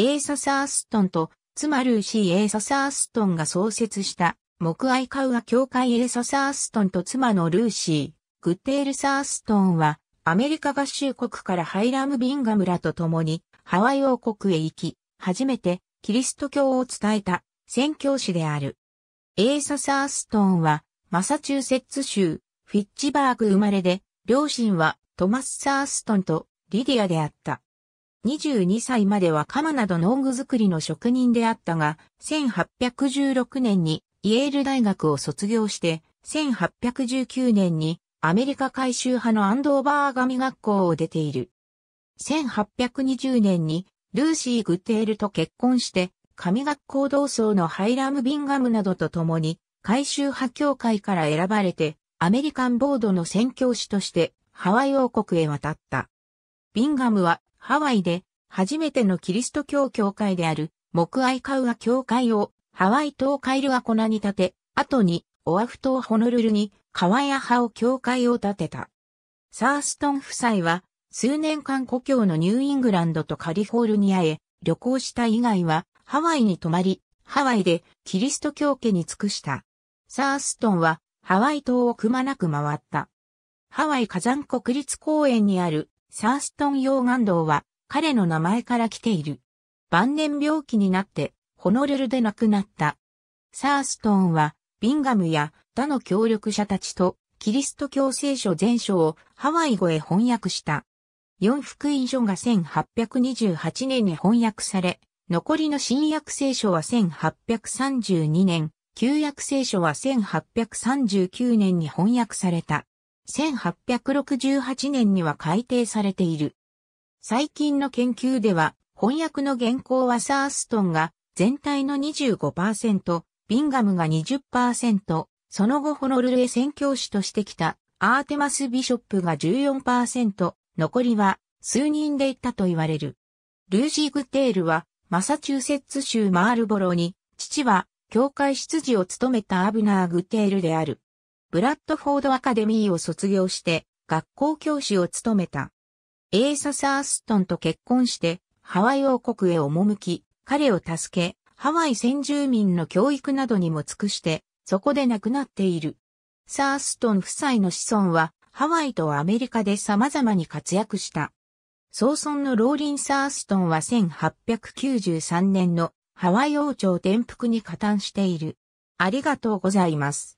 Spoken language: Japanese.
エーサ・サーストンと、妻ルーシー・エーサ・サーストンが創設した、木愛カウア協会エーサ・サーストンと妻のルーシー、グッテール・サーストンは、アメリカ合衆国からハイラム・ビンガムらと共に、ハワイ王国へ行き、初めて、キリスト教を伝えた、宣教師である。エーサ・サーストンは、マサチューセッツ州、フィッチバーグ生まれで、両親はトマス・サーストンとリディアであった。22歳までは鎌など農具作りの職人であったが、1816年にイェール大学を卒業して、1819年にアメリカ改修派のアンドーバー神学校を出ている。1820年にルーシー・グテールと結婚して、神学校同窓のハイラム・ビンガムなどと共に、改修派協会から選ばれて、アメリカンボードの宣教師として、ハワイ王国へ渡った。ビンガムはハワイで初めてのキリスト教教会である木愛カウア教会をハワイ島カイルアコナに建て、後にオアフ島ホノルルに川ヤハを教会を建てた。サーストン夫妻は数年間故郷のニューイングランドとカリフォルニアへ旅行した以外はハワイに泊まり、ハワイでキリスト教家に尽くした。サーストンはハワイ島をくまなく回った。ハワイ火山国立公園にあるサーストン溶岩道は彼の名前から来ている。晩年病気になってホノルルで亡くなった。サーストンはビンガムや他の協力者たちとキリスト教聖書全書をハワイ語へ翻訳した。四福音書が1828年に翻訳され、残りの新約聖書は1832年、旧約聖書は1839年に翻訳された。1868年には改定されている。最近の研究では、翻訳の原稿はサーストンが全体の25%、ビンガムが20%、その後ホノルルへ宣教師としてきたアーテマス・ビショップが14%、残りは数人でいったと言われる。ルージー・グテールはマサチューセッツ州マールボロに、父は教会執事を務めたアブナー・グテールである。ブラッドフォードアカデミーを卒業して学校教師を務めた。エーサ・サーストンと結婚してハワイ王国へ赴き、彼を助け、ハワイ先住民の教育などにも尽くして、そこで亡くなっている。サーストン夫妻の子孫は、ハワイとアメリカで様々に活躍した。総孫のローリン・サーストンは1893年のハワイ王朝転覆に加担している。ありがとうございます。